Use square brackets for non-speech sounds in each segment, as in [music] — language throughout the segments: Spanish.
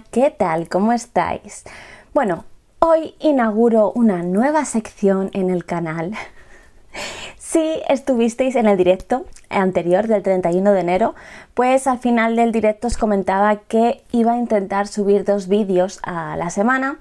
¿qué tal? ¿Cómo estáis? Bueno, hoy inauguro una nueva sección en el canal. [laughs] Si estuvisteis en el directo anterior del 31 de enero, pues al final del directo os comentaba que iba a intentar subir dos vídeos a la semana,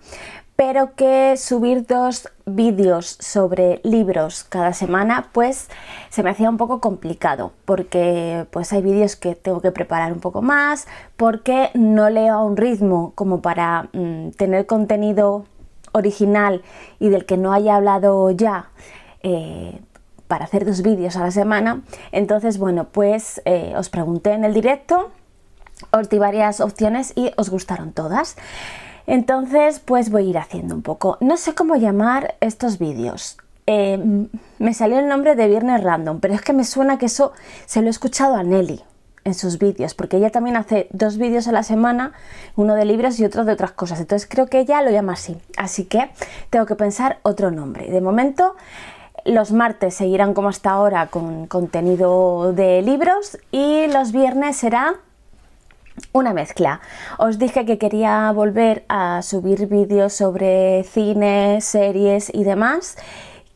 pero que subir dos vídeos sobre libros cada semana pues se me hacía un poco complicado porque pues hay vídeos que tengo que preparar un poco más porque no leo a un ritmo como para mm, tener contenido original y del que no haya hablado ya eh, para hacer dos vídeos a la semana entonces bueno pues eh, os pregunté en el directo os di varias opciones y os gustaron todas entonces, pues voy a ir haciendo un poco. No sé cómo llamar estos vídeos. Eh, me salió el nombre de Viernes Random, pero es que me suena que eso se lo he escuchado a Nelly en sus vídeos, porque ella también hace dos vídeos a la semana, uno de libros y otro de otras cosas. Entonces creo que ella lo llama así. Así que tengo que pensar otro nombre. De momento, los martes seguirán como hasta ahora con contenido de libros y los viernes será una mezcla. Os dije que quería volver a subir vídeos sobre cine, series y demás,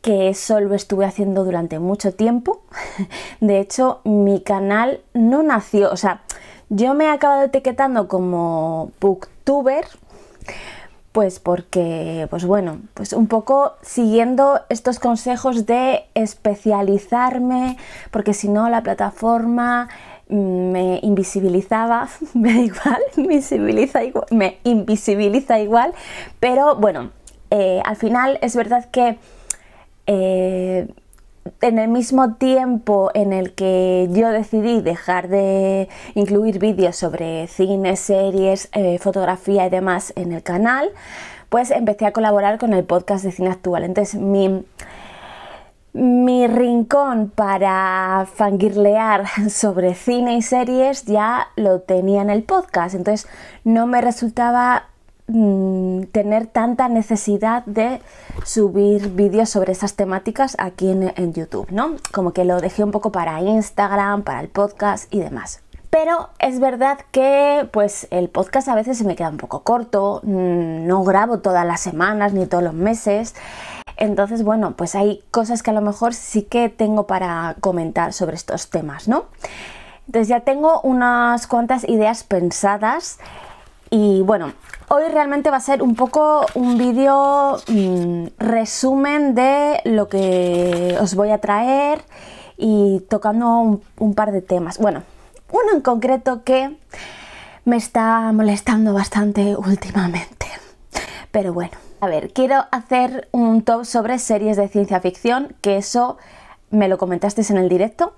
que eso lo estuve haciendo durante mucho tiempo. [laughs] De hecho, mi canal no nació, o sea, yo me he acabado etiquetando como booktuber, pues porque, pues bueno, pues un poco siguiendo estos consejos de especializarme, porque si no la plataforma Mm, me invisibilizaba, [laughs] me da igual, me [laughs] invisibiliza igual, me invisibiliza igual pero bueno, eh, al final es verdad que eh, en el mismo tiempo en el que yo decidí dejar de incluir vídeos sobre cine, series, eh, fotografía y demás en el canal, pues empecé a colaborar con el podcast de cine actual. Entonces mi mi rincón para fangirlear [laughs] sobre cine y series ya lo tenía en el podcast, entonces no me resultaba mm, tener tanta necesidad de subir vídeos sobre esas temáticas aquí en, en YouTube, ¿no? Como que lo dejé un poco para Instagram, para el podcast y demás. Pero es verdad que pues el podcast a veces se me queda un poco corto, mm, no grabo todas las semanas ni todos los meses. Entonces, bueno, pues hay cosas que a lo mejor sí que tengo para comentar sobre estos temas, ¿no? Entonces ya tengo unas cuantas ideas pensadas y bueno, hoy realmente va a ser un poco un vídeo mm, resumen de lo que os voy a traer y tocando un, un par de temas. Bueno, uno en concreto que me está molestando bastante últimamente. Pero bueno, a ver, quiero hacer un top sobre series de ciencia ficción, que eso me lo comentasteis en el directo,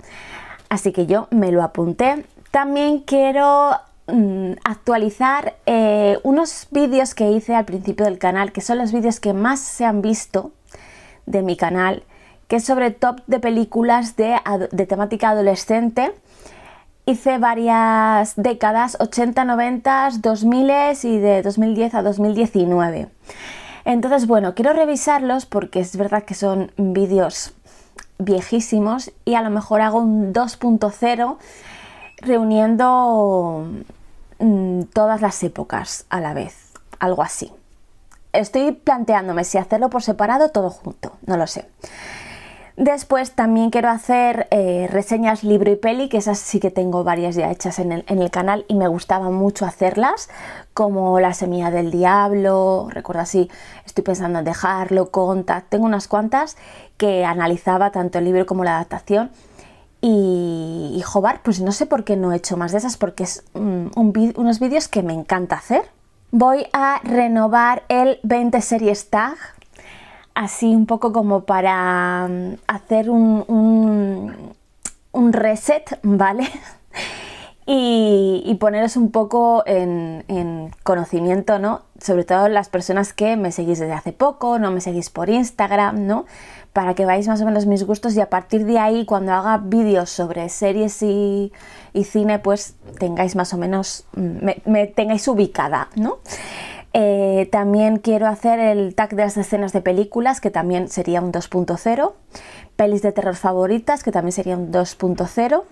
así que yo me lo apunté. También quiero mm, actualizar eh, unos vídeos que hice al principio del canal, que son los vídeos que más se han visto de mi canal, que es sobre top de películas de temática adolescente Hice varias décadas, 80, 90, 2000 y de 2010 a 2019. Entonces, bueno, quiero revisarlos porque es verdad que son vídeos viejísimos y a lo mejor hago un 2.0 reuniendo mm, todas las épocas a la vez, algo así. Estoy planteándome si hacerlo por separado o todo junto, no lo sé. Después también quiero hacer eh, reseñas libro y peli, que esas sí que tengo varias ya hechas en el, canal y me gustaba mucho hacerlas, como La semilla del diablo, recuerda así, estoy pensando en dejarlo, Contact, tengo unas cuantas que analizaba tanto el libro como la adaptación. Y, y Jobar, pues no sé por qué no he hecho más de esas, porque es mm, unos vídeos que me encanta hacer. Voy a renovar el 20 series tag así un poco como para mm, hacer un, reset, ¿vale? [laughs] Y, poneros un poco en, conocimiento, ¿no? Sobre todo las personas que me seguís desde hace poco, no me seguís por Instagram, ¿no? Para que veáis más o menos mis gustos y a partir de ahí, cuando haga vídeos sobre series y, cine, pues tengáis más o menos, mm, me, me tengáis ubicada, ¿no? Eh, también quiero hacer el tag de las escenas de películas, que también sería un 2.0. Pelis de terror favoritas, que también sería un 2.0.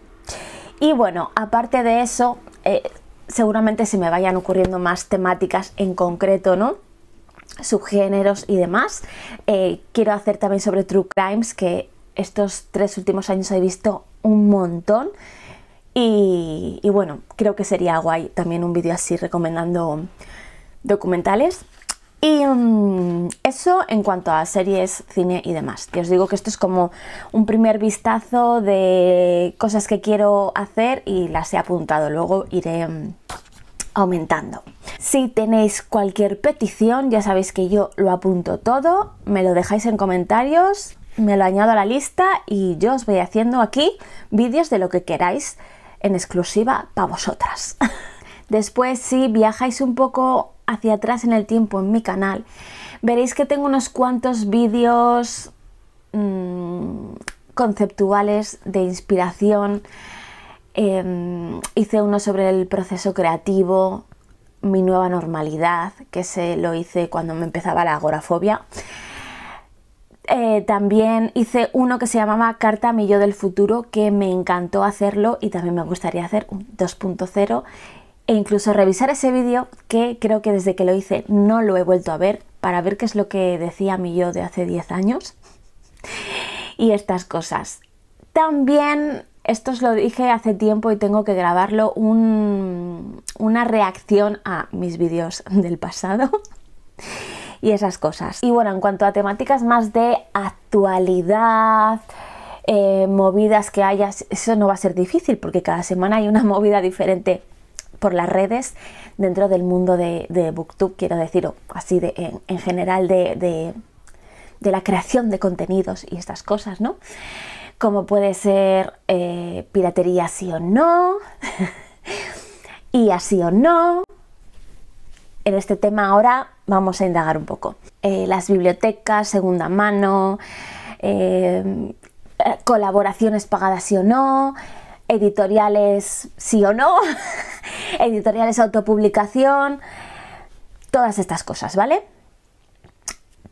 Y bueno, aparte de eso, eh, seguramente se me vayan ocurriendo más temáticas en concreto, ¿no? subgéneros y demás. Eh, quiero hacer también sobre True Crimes, que estos tres últimos años he visto un montón. Y, y bueno, creo que sería guay también un vídeo así recomendando documentales. Y mm, eso en cuanto a series, cine y demás. Que os digo que esto es como un primer vistazo de cosas que quiero hacer y las he apuntado. Luego iré mm, aumentando. Si tenéis cualquier petición, ya sabéis que yo lo apunto todo, me lo dejáis en comentarios, me lo añado a la lista y yo os voy haciendo aquí vídeos de lo que queráis en exclusiva para vosotras. [laughs] Después, si viajáis un poco hacia atrás en el tiempo en mi canal, veréis que tengo unos cuantos vídeos mm, conceptuales de inspiración. Em, hice uno sobre el proceso creativo, mi nueva normalidad, que se lo hice cuando me empezaba la agorafobia. Eh, también hice uno que se llamaba Carta a mi yo del futuro, que me encantó hacerlo y también me gustaría hacer un 2.0 e incluso revisar ese vídeo que creo que desde que lo hice no lo he vuelto a ver para ver qué es lo que decía mi yo de hace 10 años y estas cosas. También, esto os lo dije hace tiempo y tengo que grabarlo, una reacción a mis vídeos [laughs] del pasado [laughs] y esas cosas. Y bueno, en cuanto a temáticas más de actualidad, eh, movidas que hayas, eso no va a ser difícil porque cada semana hay una [laughs] movida diferente por las redes dentro del mundo de, de Booktube, quiero decir, así de, en, general de, de, la creación de contenidos y estas cosas, ¿no? Como puede ser eh, piratería sí o no, y [laughs] así o no. En este tema ahora vamos a indagar un poco. Eh, las bibliotecas, segunda mano, eh, colaboraciones pagadas sí o no, editoriales sí o no, [laughs] editoriales autopublicación, todas estas cosas, ¿vale?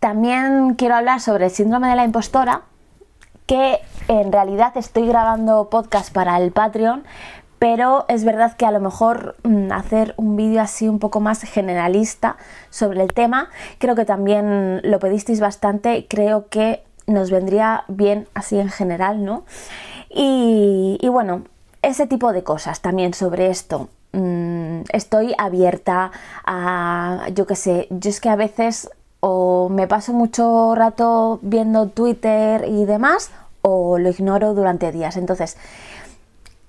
También quiero hablar sobre el síndrome de la impostora, que en realidad estoy grabando podcast para el Patreon, pero es verdad que a lo mejor mm, hacer un vídeo así un poco más generalista sobre el tema, creo que también lo pedisteis bastante, creo que nos vendría bien así en general, ¿no? Y, bueno, ese tipo de cosas también sobre esto. Mm, estoy abierta a, yo qué sé, yo es que a veces o me paso mucho rato viendo Twitter y demás o lo ignoro durante días. Entonces,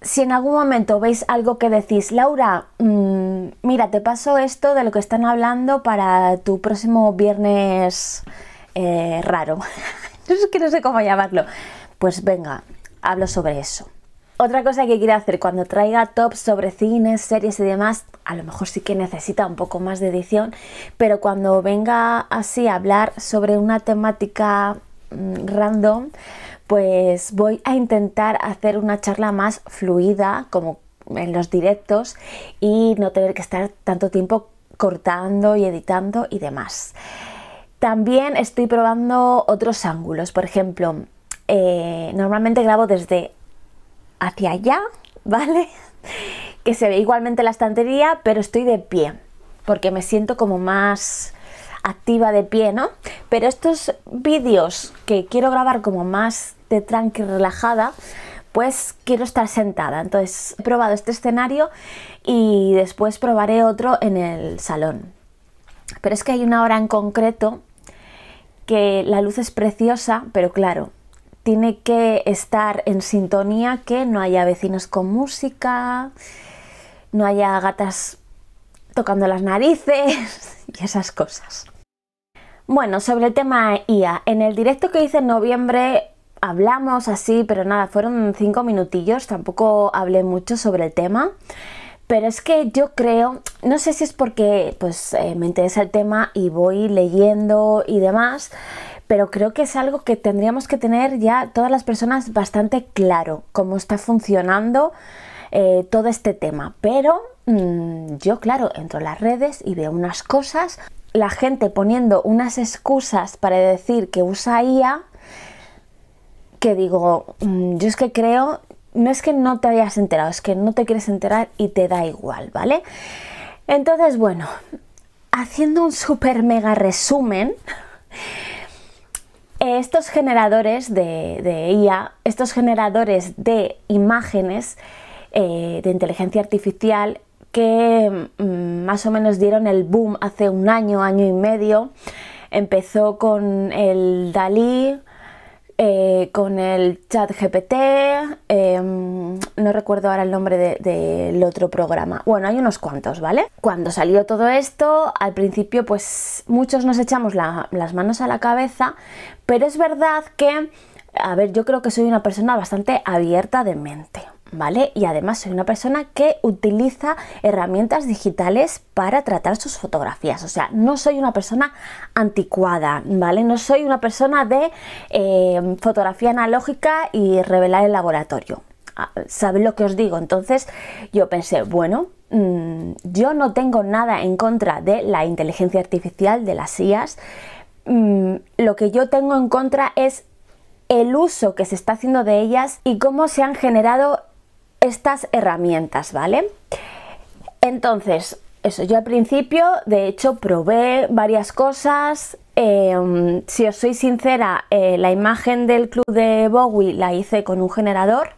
si en algún momento veis algo que decís, Laura, mm, mira, te paso esto de lo que están hablando para tu próximo viernes eh, raro. Yo [laughs] que no sé cómo llamarlo. Pues venga, hablo sobre eso. Otra cosa que quiero hacer cuando traiga tops sobre cines, series y demás, a lo mejor sí que necesita un poco más de edición, pero cuando venga así a hablar sobre una temática mm, random, pues voy a intentar hacer una charla más fluida, como en los directos, y no tener que estar tanto tiempo cortando y editando y demás. También estoy probando otros ángulos, por ejemplo, eh, normalmente grabo desde hacia allá, [laughs] ¿vale? que se ve igualmente la estantería, pero estoy de pie, porque me siento como más activa de pie, ¿no? Pero estos vídeos que quiero grabar como más de tranqui relajada, pues quiero estar sentada. Entonces he probado este escenario y después probaré otro en el salón. Pero es que hay una hora en concreto que la luz es preciosa, pero claro, tiene que estar en sintonía que no haya vecinos con música, no haya gatas tocando las narices [laughs] y esas cosas. Bueno, sobre el tema IA, en el directo que hice en noviembre hablamos así, pero nada, fueron cinco minutillos, tampoco hablé mucho sobre el tema. Pero es que yo creo, no sé si es porque pues eh, me interesa el tema y voy leyendo y demás, pero creo que es algo que tendríamos que tener ya todas las personas bastante claro cómo está funcionando eh, todo este tema. Pero mm, yo, claro, entro a las redes y veo unas cosas, la gente poniendo unas excusas para decir que usa IA, que digo, mm, yo es que creo, no es que no te hayas enterado, es que no te quieres enterar y te da igual, ¿vale? Entonces, bueno, haciendo un super mega resumen, estos generadores de, IA, estos generadores de imágenes eh, de inteligencia artificial que mm, más o menos dieron el boom hace un año, año y medio, empezó con el Dalí, eh, con el chat GPT, em, no recuerdo ahora el nombre del otro programa. Bueno, hay unos cuantos, ¿vale? Cuando salió todo esto, al principio pues muchos nos echamos las manos a la cabeza, pero es verdad que, a ver, yo creo que soy una persona bastante abierta de mente, ¿vale? Y además soy una persona que utiliza herramientas digitales para tratar sus fotografías. O sea, no soy una persona anticuada, ¿vale? No soy una persona de eh, fotografía analógica y revelar el laboratorio. Ah, ¿Sabéis lo que os digo? Entonces yo pensé, bueno, mm, yo no tengo nada en contra de la inteligencia artificial, de las IAS. Mm, lo que yo tengo en contra es el uso que se está haciendo de ellas y cómo se han generado estas herramientas, ¿vale? Entonces, eso, yo al principio, de hecho, probé varias cosas. Em, si os soy sincera, eh, la imagen del club de Bowie la hice con un generador,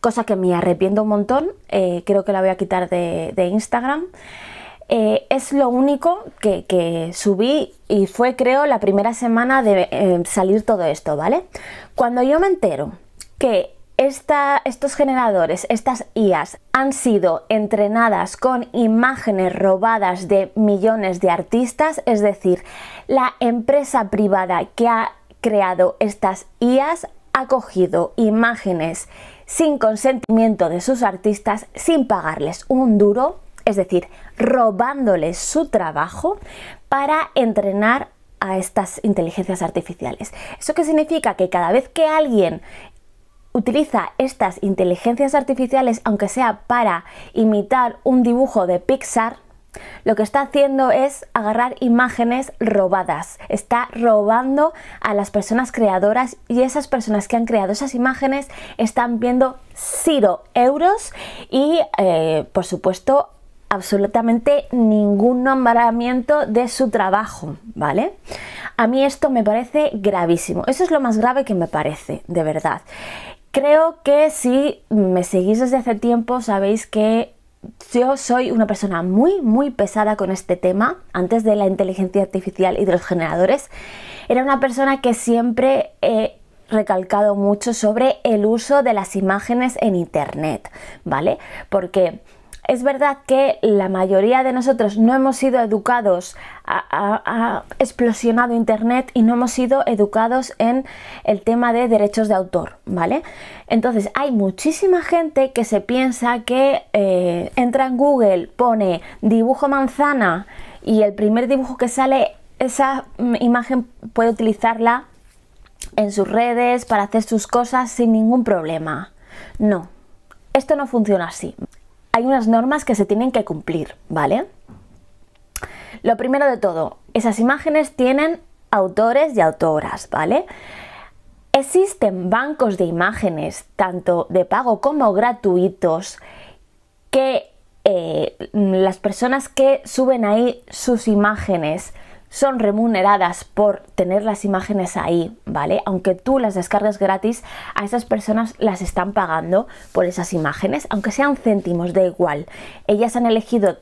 cosa que me arrepiento un montón. Eh, creo que la voy a quitar de, Instagram. Eh, es lo único que, que, subí y fue, creo, la primera semana de em, salir todo esto, ¿vale? Cuando yo me entero que estos generadores, estas IAs, han sido entrenadas con imágenes robadas de millones de artistas, es decir, la empresa privada que ha creado estas IAs ha cogido imágenes sin consentimiento de sus artistas, sin pagarles un duro, es decir, robándoles su trabajo para entrenar a estas inteligencias artificiales. ¿Eso qué significa? Que cada vez que alguien utiliza estas inteligencias artificiales, aunque sea para imitar un dibujo de Pixar, lo que está haciendo es agarrar imágenes robadas. Está robando a las personas creadoras y esas personas que han creado esas imágenes están viendo cero euros y, eh, por supuesto, absolutamente ningún nombramiento de su trabajo, ¿vale? A mí esto me parece gravísimo. Eso es lo más grave que me parece, de verdad. Creo que si me seguís desde hace tiempo sabéis que yo soy una persona muy, muy pesada con este tema, antes de la inteligencia artificial y de los generadores. Era una persona que siempre he recalcado mucho sobre el uso de las imágenes en Internet, ¿vale? Porque es verdad que la mayoría de nosotros no hemos sido educados ha, explosionado Internet y no hemos sido educados en el tema de derechos de autor, ¿vale? Entonces hay muchísima gente que se piensa que eh, entra en Google, pone dibujo manzana y el primer dibujo que sale, esa imagen puede utilizarla en sus redes para hacer sus cosas sin ningún problema. No, esto no funciona así. Hay unas normas que se tienen que cumplir, ¿vale? Lo primero de todo, esas imágenes tienen autores y autoras, ¿vale? Existen bancos de imágenes, tanto de pago como gratuitos, que eh, las personas que suben ahí sus imágenes son remuneradas por tener las imágenes ahí, ¿vale? Aunque tú las descargues gratis, a esas personas las están pagando por esas imágenes, aunque sean céntimos, da igual. Ellas han elegido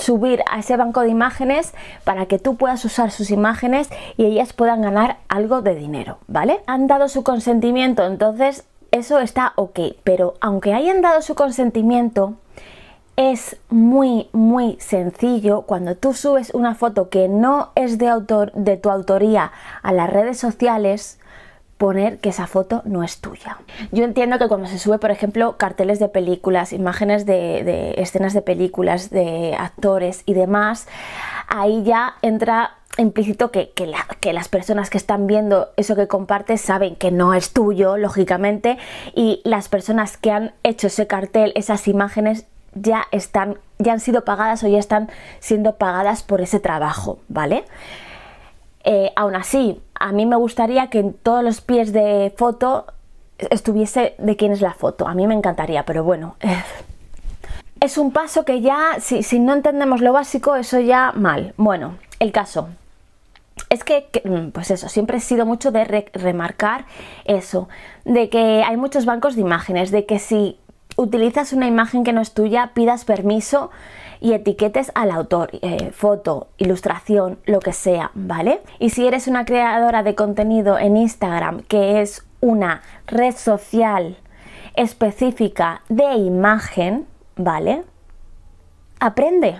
subir a ese banco de imágenes para que tú puedas usar sus imágenes y ellas puedan ganar algo de dinero, ¿vale? Han dado su consentimiento, entonces eso está ok, pero aunque hayan dado su consentimiento, es muy, muy sencillo cuando tú subes una foto que no es de, autor, de tu autoría a las redes sociales poner que esa foto no es tuya. Yo entiendo que cuando se sube, por ejemplo, carteles de películas, imágenes de, escenas de películas, de actores y demás, ahí ya entra implícito que, que, las personas que están viendo eso que compartes saben que no es tuyo, lógicamente, y las personas que han hecho ese cartel, esas imágenes, ya están, ya han sido pagadas o ya están siendo pagadas por ese trabajo, ¿vale? Eh, aún así, a mí me gustaría que en todos los pies de foto estuviese de quién es la foto. A mí me encantaría, pero bueno. Eh, es un paso que ya, si, no entendemos lo básico, eso ya mal. Bueno, el caso. Es que, mm, pues eso, siempre he sido mucho de remarcar eso, de que hay muchos bancos de imágenes, de que si utilizas una imagen que no es tuya, pidas permiso y etiquetes al autor, eh, foto, ilustración, lo que sea, ¿vale? Y si eres una creadora de contenido en Instagram, que es una red social específica de imagen, ¿vale? Aprende.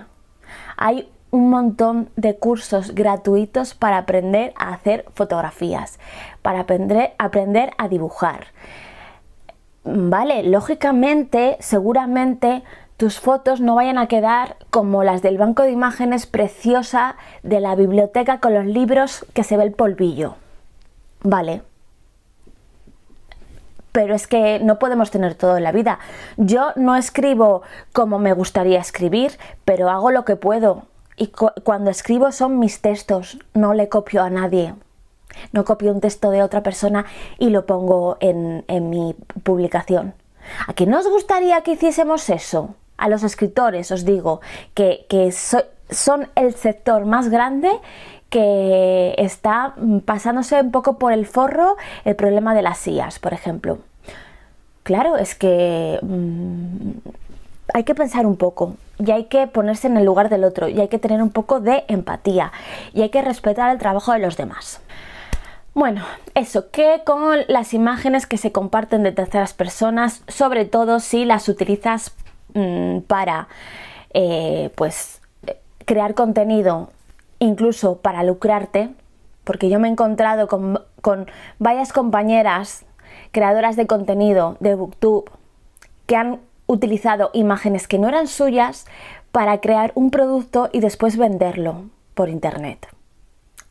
Hay un montón de cursos gratuitos para aprender a hacer fotografías, para aprender, aprender a dibujar. Vale, lógicamente, seguramente tus fotos no vayan a quedar como las del banco de imágenes preciosa de la biblioteca con los libros que se ve el polvillo. Vale. Pero es que no podemos tener todo en la vida. Yo no escribo como me gustaría escribir, pero hago lo que puedo. Y cuando escribo son mis textos, no le copio a nadie. No copio un texto de otra persona y lo pongo en, en mi publicación. ¿A quién nos gustaría que hiciésemos eso? a los escritores, os digo, que, son el sector más grande que está pasándose un poco por el forro el problema de las sillas, por ejemplo. Claro, es que mm, hay que pensar un poco y hay que ponerse en el lugar del otro y hay que tener un poco de empatía y hay que respetar el trabajo de los demás. Bueno, eso, ¿qué con las imágenes que se comparten de terceras personas, sobre todo si las utilizas Mm, para eh, pues crear contenido, incluso para lucrarte, porque yo me he encontrado con, con varias compañeras creadoras de contenido de Booktube que han utilizado imágenes que no eran suyas para crear un producto y después venderlo por internet.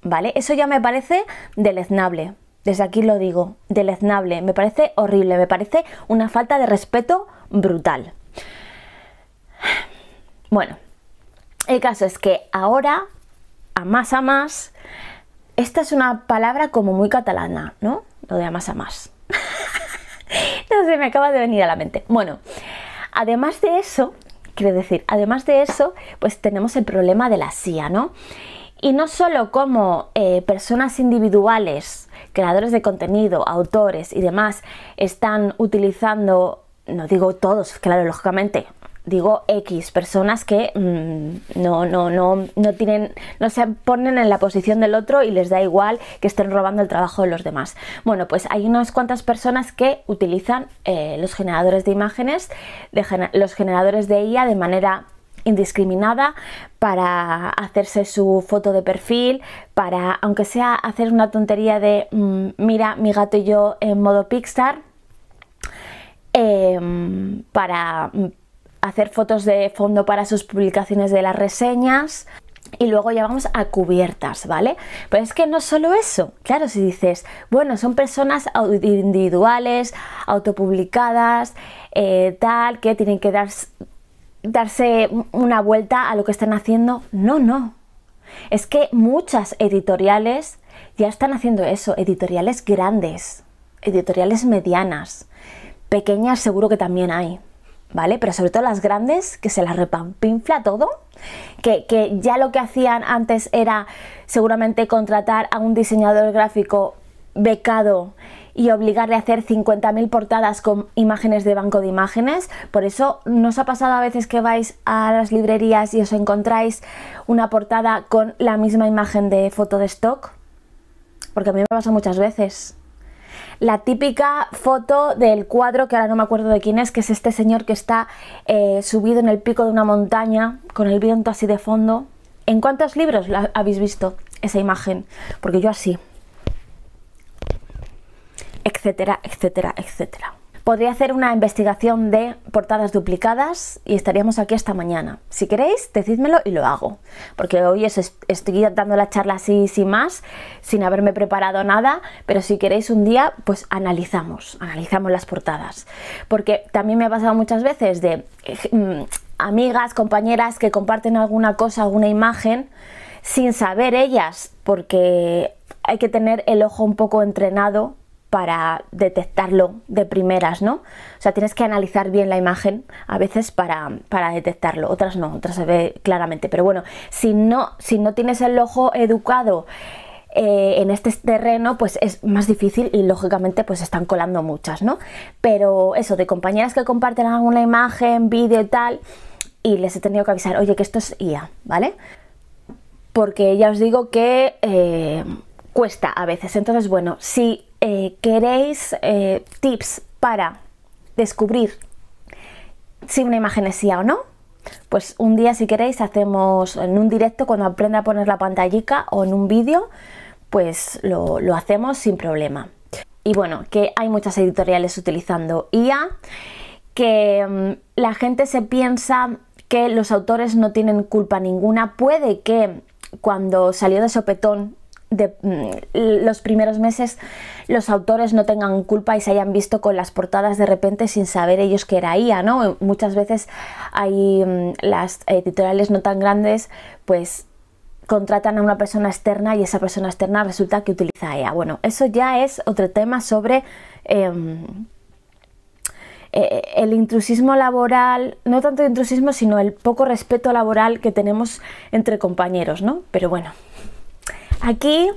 ¿Vale? Eso ya me parece deleznable. Desde aquí lo digo, deleznable. Me parece horrible, me parece una falta de respeto brutal. Bueno, el caso es que ahora, a más a más, esta es una palabra como muy catalana, ¿no? Lo de a más a más. [laughs] no sé, me acaba de venir a la mente. Bueno, además de eso, quiero decir, además de eso, pues tenemos el problema de la CIA, ¿no? Y no solo como eh, personas individuales, creadores de contenido, autores y demás, están utilizando, no digo todos, claro, lógicamente, digo X, personas que mm, no, no, no, no tienen, no se ponen en la posición del otro y les da igual que estén robando el trabajo de los demás. Bueno, pues hay unas cuantas personas que utilizan eh, los generadores de imágenes, los generadores de IA de manera indiscriminada para hacerse su foto de perfil, para, aunque sea hacer una tontería de mm, mira mi gato y yo en modo Pixar, em, para hacer fotos de fondo para sus publicaciones de las reseñas y luego ya vamos a cubiertas, ¿vale? Pero pues es que no solo eso, claro, si dices, bueno, son personas individuales, autopublicadas, eh, tal, que tienen que darse una vuelta a lo que están haciendo, no, no. Es que muchas editoriales ya están haciendo eso, editoriales grandes, editoriales medianas, pequeñas seguro que también hay, ¿vale? Pero sobre todo las grandes, que se las repampinfla todo, que, que ya lo que hacían antes era seguramente contratar a un diseñador gráfico becado y obligarle a hacer 50.000 portadas con imágenes de banco de imágenes. Por eso nos ha pasado a veces que vais a las librerías y os encontráis una portada con la misma imagen de foto de stock. Porque a mí me pasa muchas veces la típica foto del cuadro, que ahora no me acuerdo de quién es, que es este señor que está eh, subido en el pico de una montaña con el viento así de fondo. ¿En cuántos libros habéis visto esa imagen? Porque yo así. Etcétera, etcétera, etcétera podría hacer una investigación de portadas duplicadas y estaríamos aquí hasta mañana. Si queréis, decídmelo y lo hago. Porque hoy estoy dando la charla así sin más, sin haberme preparado nada, pero si queréis un día, pues analizamos, analizamos las portadas. Porque también me ha pasado muchas veces de eh, mm, amigas, compañeras que comparten alguna cosa, alguna imagen, sin saber ellas, porque hay que tener el ojo un poco entrenado para detectarlo de primeras, ¿no? O sea, tienes que analizar bien la imagen a veces para, detectarlo, otras no, otras se ve claramente. Pero bueno, si no, si no tienes el ojo educado eh, en este terreno, pues es más difícil y lógicamente pues están colando muchas, ¿no? Pero eso, de compañeras que comparten alguna imagen, vídeo y tal, y les he tenido que avisar, oye, que esto es IA, ¿vale? Porque ya os digo que eh, cuesta a veces. Entonces, bueno, si eh, queréis eh, tips para descubrir si una imagen es IA o no, pues un día si queréis hacemos en un directo cuando aprenda a poner la pantallica o en un vídeo, pues lo, lo hacemos sin problema. Y bueno, que hay muchas editoriales utilizando IA, que mm, la gente se piensa que los autores no tienen culpa ninguna, puede que cuando salió de sopetón Mm, los primeros meses los autores no tengan culpa y se hayan visto con las portadas de repente sin saber ellos que era IA, ¿no? Muchas veces hay mm, las editoriales no tan grandes, pues contratan a una persona externa y esa persona externa resulta que utiliza IA. Bueno, eso ya es otro tema sobre em, eh, el intrusismo laboral, no tanto el intrusismo, sino el poco respeto laboral que tenemos entre compañeros, ¿no? Pero bueno. Aquí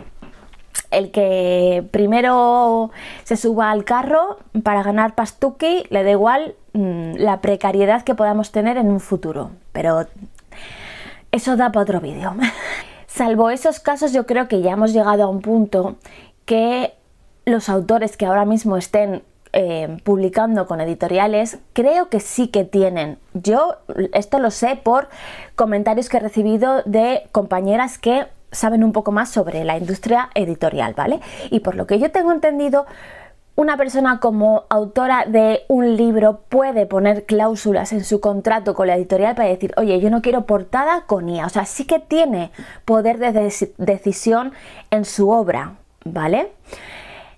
el que primero se suba al carro para ganar pastuki le da igual mm, la precariedad que podamos tener en un futuro, pero eso da para otro vídeo. [laughs] Salvo esos casos, yo creo que ya hemos llegado a un punto que los autores que ahora mismo estén eh, publicando con editoriales, creo que sí que tienen. Yo esto lo sé por comentarios que he recibido de compañeras que saben un poco más sobre la industria editorial, ¿vale? Y por lo que yo tengo entendido, una persona como autora de un libro puede poner cláusulas en su contrato con la editorial para decir, oye, yo no quiero portada con IA. O sea, sí que tiene poder de decisión en su obra, ¿vale?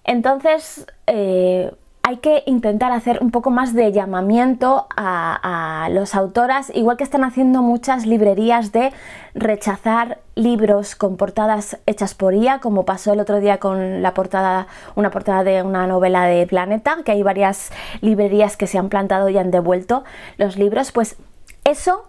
Entonces, eh, hay que intentar hacer un poco más de llamamiento a, los autoras, igual que están haciendo muchas librerías de rechazar libros con portadas hechas por IA, como pasó el otro día con la portada, una portada de una novela de Planeta, que hay varias librerías que se han plantado y han devuelto los libros, pues eso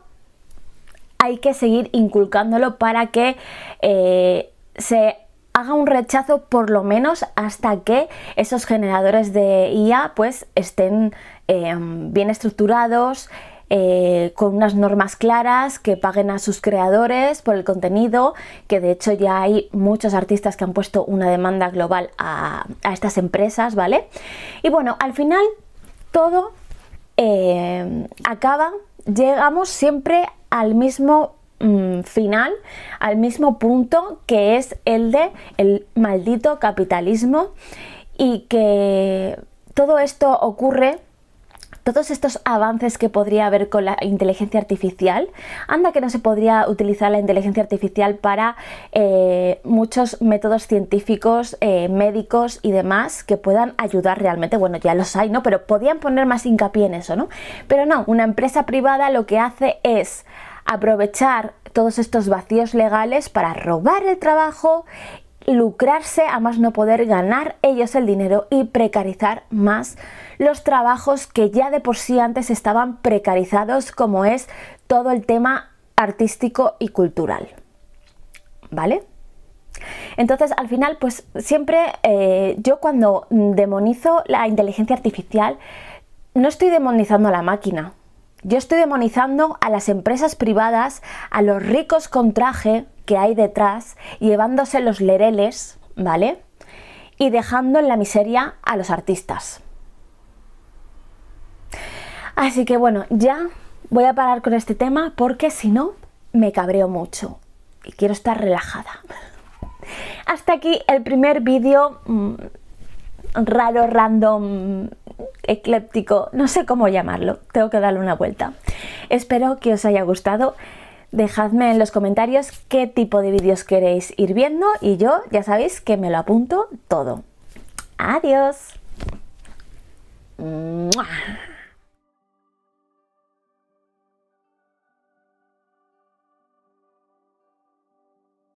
hay que seguir inculcándolo para que eh, se haga un rechazo por lo menos hasta que esos generadores de IA pues estén em, bien estructurados, eh, con unas normas claras que paguen a sus creadores por el contenido, que de hecho ya hay muchos artistas que han puesto una demanda global a, estas empresas, ¿vale? Y bueno, al final todo em, acaba, llegamos siempre al mismo Mm, final al mismo punto que es el de el maldito capitalismo y que todo esto ocurre todos estos avances que podría haber con la inteligencia artificial, anda que no se podría utilizar la inteligencia artificial para eh, muchos métodos científicos, eh, médicos y demás que puedan ayudar realmente. Bueno, ya los hay, ¿no? Pero podían poner más hincapié en eso, ¿no? Pero no, una empresa privada lo que hace es aprovechar todos estos vacíos legales para robar el trabajo, lucrarse a más no poder, ganar ellos el dinero y precarizar más los trabajos que ya de por sí antes estaban precarizados, como es todo el tema artístico y cultural. ¿Vale? Entonces, al final, pues siempre eh, yo cuando demonizo la inteligencia artificial, no estoy demonizando a la máquina, yo estoy demonizando a las empresas privadas, a los ricos con traje que hay detrás, llevándose los lereles, ¿vale? Y dejando en la miseria a los artistas. Así que bueno, ya voy a parar con este tema porque si no, me cabreo mucho y quiero estar relajada. Hasta aquí el primer vídeo mm, raro, random, ecléptico, no sé cómo llamarlo, tengo que darle una vuelta. Espero que os haya gustado. Dejadme en los comentarios qué tipo de vídeos queréis ir viendo y yo ya sabéis que me lo apunto todo. Adiós.